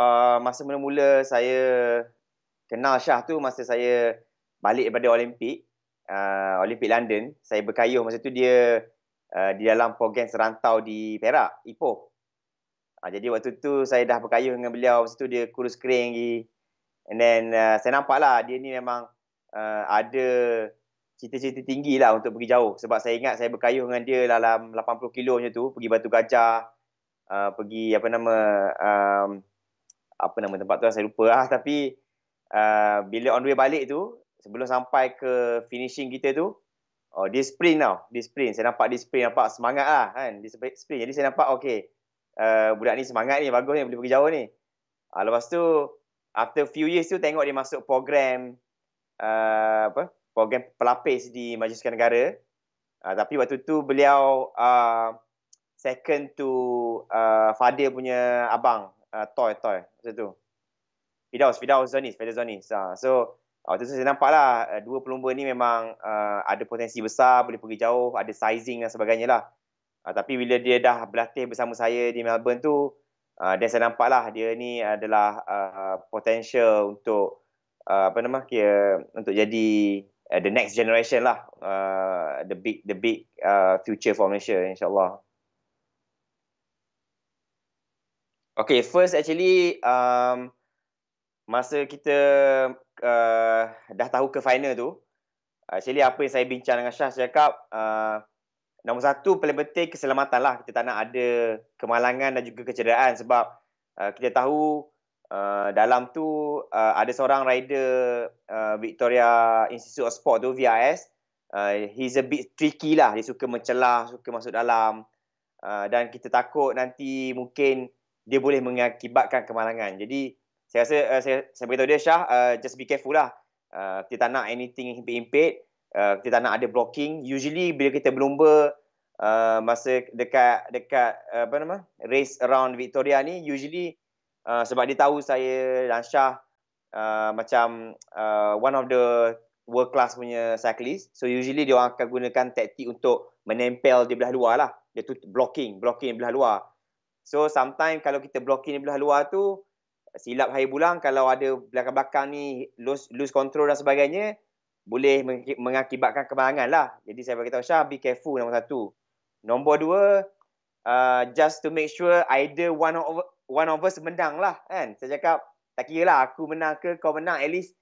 Ah, masa mula-mula saya kenal Shah tu masa saya balik daripada Olimpik, uh, Olimpik London. Saya berkayuh masa tu dia uh, di dalam program serantau di Perak, Ipoh. Uh, jadi waktu tu saya dah berkayuh dengan beliau, masa tu dia kurus kering lagi. And then uh, saya nampak lah dia ni memang uh, ada cita-cita tinggi lah untuk pergi jauh. Sebab saya ingat saya berkayuh dengan dia dalam 80 kilo macam tu, pergi Batu Gajah, uh, pergi apa nama, uh, apa nama tempat tu lah, saya lupa lah tapi uh, bila on the way balik tu sebelum sampai ke finishing kita tu oh dia sprint tau dia sprint saya nampak dia sprint nampak semangat lah kan dia sprint jadi saya nampak okay uh, budak ni semangat ni bagus ni boleh pergi jauh ni uh, lepas tu after few years tu tengok dia masuk program uh, apa program pelapis di Majlis Negara uh, tapi waktu tu beliau uh, second to uh, father punya abang Ah, toy toy macam tu. Fidaus, Fidaus Zonis, Fidaus Zonis. Ha, so, oh, tu saya nampak lah, dua pelumba ni memang uh, ada potensi besar, boleh pergi jauh, ada sizing dan sebagainya lah. Uh, tapi bila dia dah berlatih bersama saya di Melbourne tu, dan uh, saya nampak lah dia ni adalah uh, potential untuk uh, apa nama kira, untuk jadi uh, the next generation lah uh, the big the big uh, future for Malaysia insyaallah Okay, first actually um, masa kita uh, dah tahu ke final tu, actually apa yang saya bincang dengan Syah cakap, uh, nombor satu paling penting keselamatan lah. Kita tak nak ada kemalangan dan juga kecederaan sebab uh, kita tahu uh, dalam tu uh, ada seorang rider uh, Victoria Institute of Sport tu, VIS. Uh, he's a bit tricky lah. Dia suka mencelah, suka masuk dalam. Uh, dan kita takut nanti mungkin dia boleh mengakibatkan kemalangan. Jadi saya rasa uh, saya, saya beritahu dia Shah, uh, eh, just be careful lah. Uh, kita tak nak anything impit-impit. Uh, kita tak nak ada blocking. Usually bila kita berlumba uh, masa dekat dekat uh, apa nama race around Victoria ni usually uh, sebab dia tahu saya dan Shah uh, macam uh, one of the world class punya cyclist. So usually dia akan gunakan taktik untuk menempel di belah luar lah. Dia tu blocking, blocking di belah luar. So sometimes kalau kita blocking di belah luar tu silap hair bulang kalau ada belakang-belakang ni lose, lose control dan sebagainya boleh mengakibatkan kemalangan lah. Jadi saya beritahu Syah be careful nombor satu. Nombor dua uh, just to make sure either one of, one of us menang lah kan. Saya cakap tak kira lah aku menang ke kau menang at least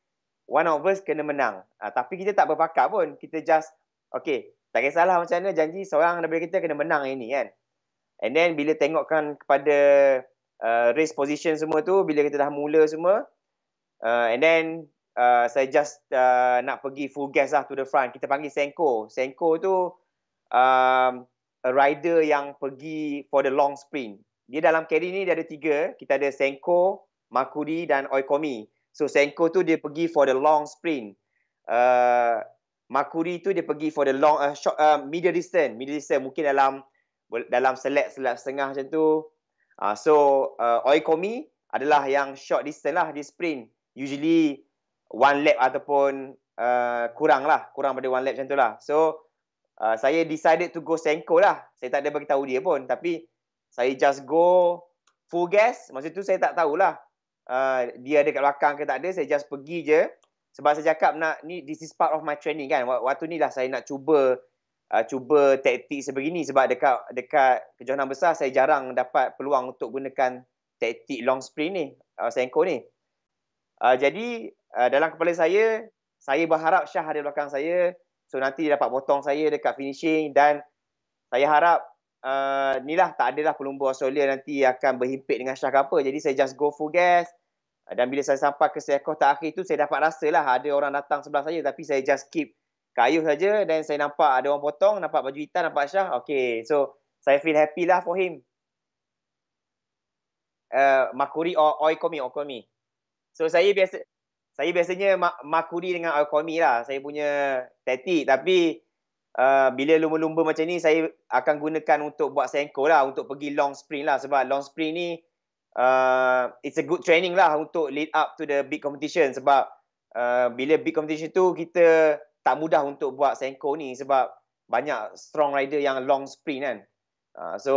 one of us kena menang. Uh, tapi kita tak berpakat pun. Kita just okay tak kisahlah macam mana janji seorang daripada kita kena menang ini kan. And then bila tengokkan kepada uh, race position semua tu, bila kita dah mula semua, uh, and then uh, saya just uh, nak pergi full gas lah to the front. Kita panggil Senko. Senko tu um, a rider yang pergi for the long sprint. Dia dalam carry ni dia ada tiga. Kita ada Senko, Makuri dan Oikomi. So Senko tu dia pergi for the long sprint. Uh, Makuri tu dia pergi for the long uh, short uh, middle distance, middle distance mungkin dalam dalam select selat setengah macam tu. Uh, so uh, Oikomi adalah yang short distance lah di sprint. Usually one lap ataupun uh, kurang lah. Kurang pada one lap macam tu lah. So uh, saya decided to go Senko lah. Saya tak ada beritahu dia pun. Tapi saya just go full gas. Masa tu saya tak tahulah uh, dia ada kat belakang ke tak ada. Saya just pergi je. Sebab saya cakap nak ni this is part of my training kan. Waktu ni lah saya nak cuba uh, cuba taktik sebegini sebab dekat dekat kejohanan besar saya jarang dapat peluang untuk gunakan taktik long sprint ni, uh, Senko ni. Uh, jadi uh, dalam kepala saya, saya berharap Syah ada belakang saya so nanti dia dapat potong saya dekat finishing dan saya harap uh, ni lah tak adalah pelumbu Australia nanti akan berhimpit dengan Syah ke apa. Jadi saya just go full gas dan bila saya sampai ke seekor akhir tu saya dapat rasa lah ada orang datang sebelah saya tapi saya just keep Kayu saja dan saya nampak ada orang potong, nampak baju hitam, nampak syah. Okay, so saya feel happy lah for him. Uh, makuri or oikomi, oikomi. So saya biasa saya biasanya makuri dengan oikomi lah. Saya punya tati, tapi uh, bila lumba-lumba macam ni saya akan gunakan untuk buat senko lah untuk pergi long sprint lah sebab long sprint ni uh, it's a good training lah untuk lead up to the big competition sebab uh, bila big competition tu kita tak mudah untuk buat Senko ni sebab banyak strong rider yang long sprint kan. Uh, so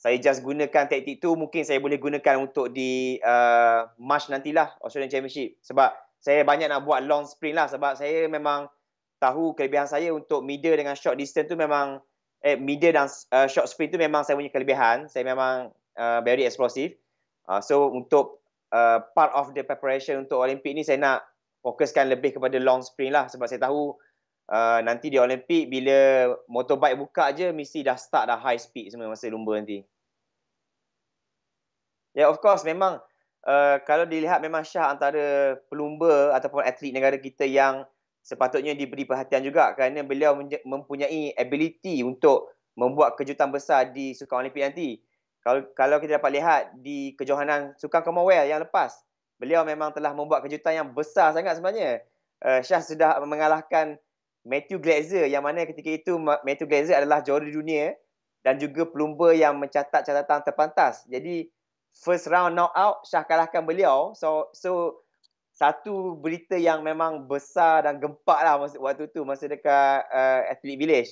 saya just gunakan taktik tu mungkin saya boleh gunakan untuk di uh, March nantilah Australian Championship sebab saya banyak nak buat long sprint lah sebab saya memang tahu kelebihan saya untuk middle dengan short distance tu memang eh middle dan uh, short sprint tu memang saya punya kelebihan saya memang uh, very explosive uh, so untuk uh, part of the preparation untuk Olympic ni saya nak fokuskan lebih kepada long sprint lah sebab saya tahu uh, nanti di Olympic bila motorbike buka je mesti dah start dah high speed semua masa lumba nanti. Ya yeah, of course memang uh, kalau dilihat memang Syah antara pelumba ataupun atlet negara kita yang sepatutnya diberi perhatian juga kerana beliau mempunyai ability untuk membuat kejutan besar di Sukan Olimpik nanti. Kalau kalau kita dapat lihat di kejohanan Sukan Commonwealth yang lepas, beliau memang telah membuat kejutan yang besar sangat sebenarnya. Uh, eh, Syah sudah mengalahkan Matthew Glazer yang mana ketika itu Matthew Glazer adalah juara dunia dan juga pelumba yang mencatat catatan terpantas. Jadi first round knockout Shah kalahkan beliau. So so satu berita yang memang besar dan gempak lah masa, waktu tu masa dekat uh, Athlete Village.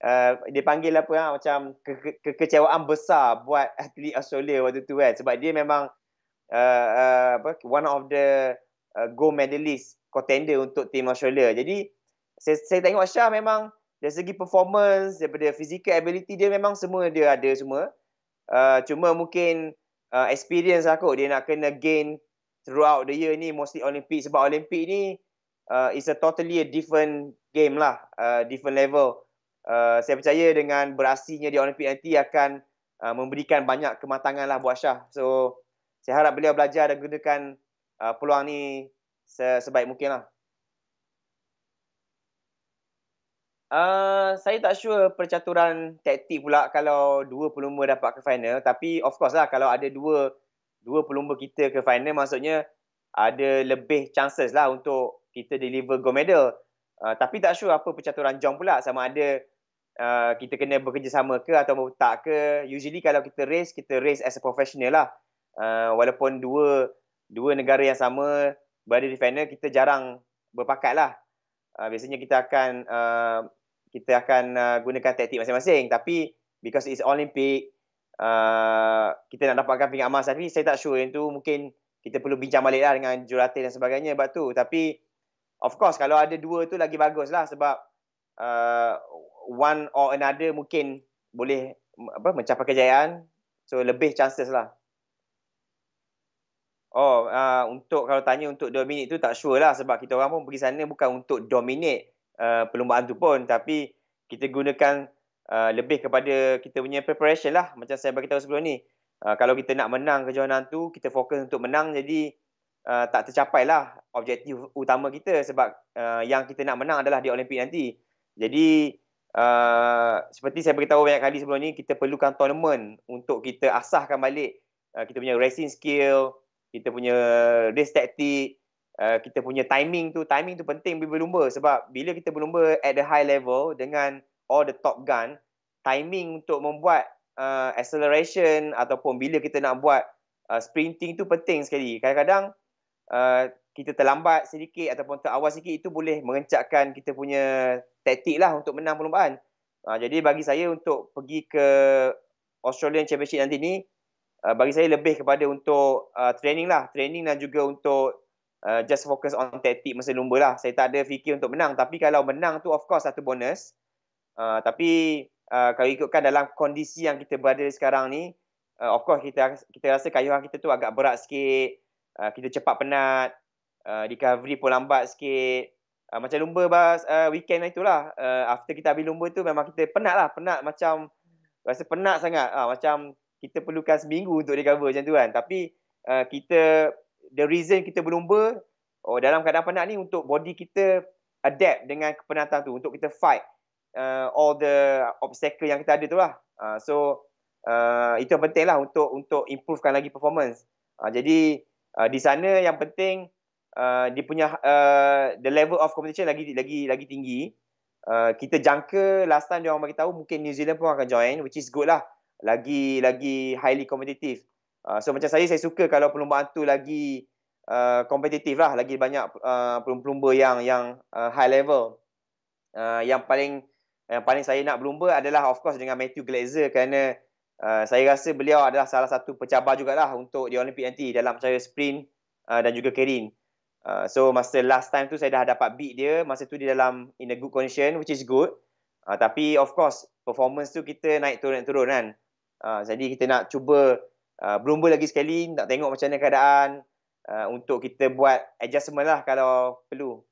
Uh, eh, dia panggil apa lah, macam ke- ke- kekecewaan besar buat atlet Australia waktu tu kan. Sebab dia memang Uh, uh, apa one of the uh, gold medalist contender untuk tim Australia. Jadi saya, saya tengok Syah memang dari segi performance daripada physical ability dia memang semua dia ada semua. Uh, cuma mungkin uh, experience aku lah dia nak kena gain throughout the year ni mostly Olympic sebab Olympic ni uh, is a totally a different game lah, uh, different level. Uh, saya percaya dengan berasinya di Olympic nanti akan uh, memberikan banyak kematangan lah buat Syah. So, saya harap beliau belajar dan gunakan uh, peluang ni se sebaik mungkin lah. Uh, saya tak sure percaturan taktik pula kalau dua pelumba dapat ke final tapi of course lah kalau ada dua dua pelumba kita ke final maksudnya ada lebih chances lah untuk kita deliver gold medal. Uh, tapi tak sure apa percaturan John pula sama ada uh, kita kena bekerjasama ke atau tak ke. Usually kalau kita race, kita race as a professional lah. Ah, walaupun dua dua negara yang sama berada di final kita jarang berpakat lah. Uh, biasanya kita akan uh, kita akan uh, gunakan taktik masing-masing tapi because it's Olympic uh, kita nak dapatkan pingat emas tapi saya tak sure yang tu mungkin kita perlu bincang balik lah dengan jurulatih dan sebagainya sebab tu tapi of course kalau ada dua tu lagi bagus lah sebab uh, one or another mungkin boleh apa, mencapai kejayaan so lebih chances lah Oh, uh, untuk kalau tanya untuk dominate tu tak sure lah sebab kita orang pun pergi sana bukan untuk dominate uh, perlombaan tu pun tapi kita gunakan uh, lebih kepada kita punya preparation lah macam saya beritahu sebelum ni. Uh, kalau kita nak menang kejohanan tu, kita fokus untuk menang jadi uh, tak tercapai lah objektif utama kita sebab uh, yang kita nak menang adalah di Olimpik nanti. Jadi uh, seperti saya beritahu banyak kali sebelum ni, kita perlukan tournament untuk kita asahkan balik uh, kita punya racing skill, kita punya race tactic, uh, kita punya timing tu, timing tu penting bila berlumba sebab bila kita berlumba at the high level dengan all the top gun, timing untuk membuat uh, acceleration ataupun bila kita nak buat uh, sprinting tu penting sekali. Kadang-kadang uh, kita terlambat sedikit ataupun terawal sikit itu boleh mengencakkan kita punya taktik lah untuk menang perlumbaan. Uh, jadi bagi saya untuk pergi ke Australian Championship nanti ni, Uh, bagi saya lebih kepada untuk uh, training lah training dan juga untuk uh, just focus on tactic masa lumba lah saya tak ada fikir untuk menang tapi kalau menang tu of course satu bonus uh, tapi uh, kalau ikutkan dalam kondisi yang kita berada sekarang ni uh, of course kita kita rasa kayuhan kita tu agak berat sikit uh, kita cepat penat uh, recovery pun lambat sikit uh, macam lumba bas, uh, weekend lah itulah uh, after kita habis lumba tu memang kita penat lah penat macam rasa penat sangat uh, macam kita perlukan seminggu untuk recover macam tu kan tapi uh, kita the reason kita berlumba oh dalam keadaan penat ni untuk body kita adapt dengan kepenatan tu untuk kita fight uh, all the obstacle yang kita ada tu lah uh, so uh, itu yang penting lah untuk untuk improvekan lagi performance uh, jadi uh, di sana yang penting uh, dia punya uh, the level of competition lagi lagi lagi tinggi uh, kita jangka last time dia orang bagi tahu mungkin New Zealand pun akan join which is good lah lagi lagi highly kompetitif. Uh, ah, so macam saya saya suka kalau perlumbaan tu lagi kompetitif ah, uh, lah lagi banyak uh, ah, pelumba-pelumba yang yang uh, high level. Uh, yang paling yang paling saya nak berlumba adalah of course dengan Matthew Glazer kerana uh, saya rasa beliau adalah salah satu pencabar jugalah untuk di Olympic nanti dalam cara sprint uh, dan juga kerin. Uh, so masa last time tu saya dah dapat beat dia, masa tu dia dalam in a good condition which is good. Uh, tapi of course performance tu kita naik turun-turun kan. Uh, Ah, jadi kita nak cuba uh, ah, boleh lagi sekali nak tengok macam mana keadaan uh, untuk kita buat adjustment lah kalau perlu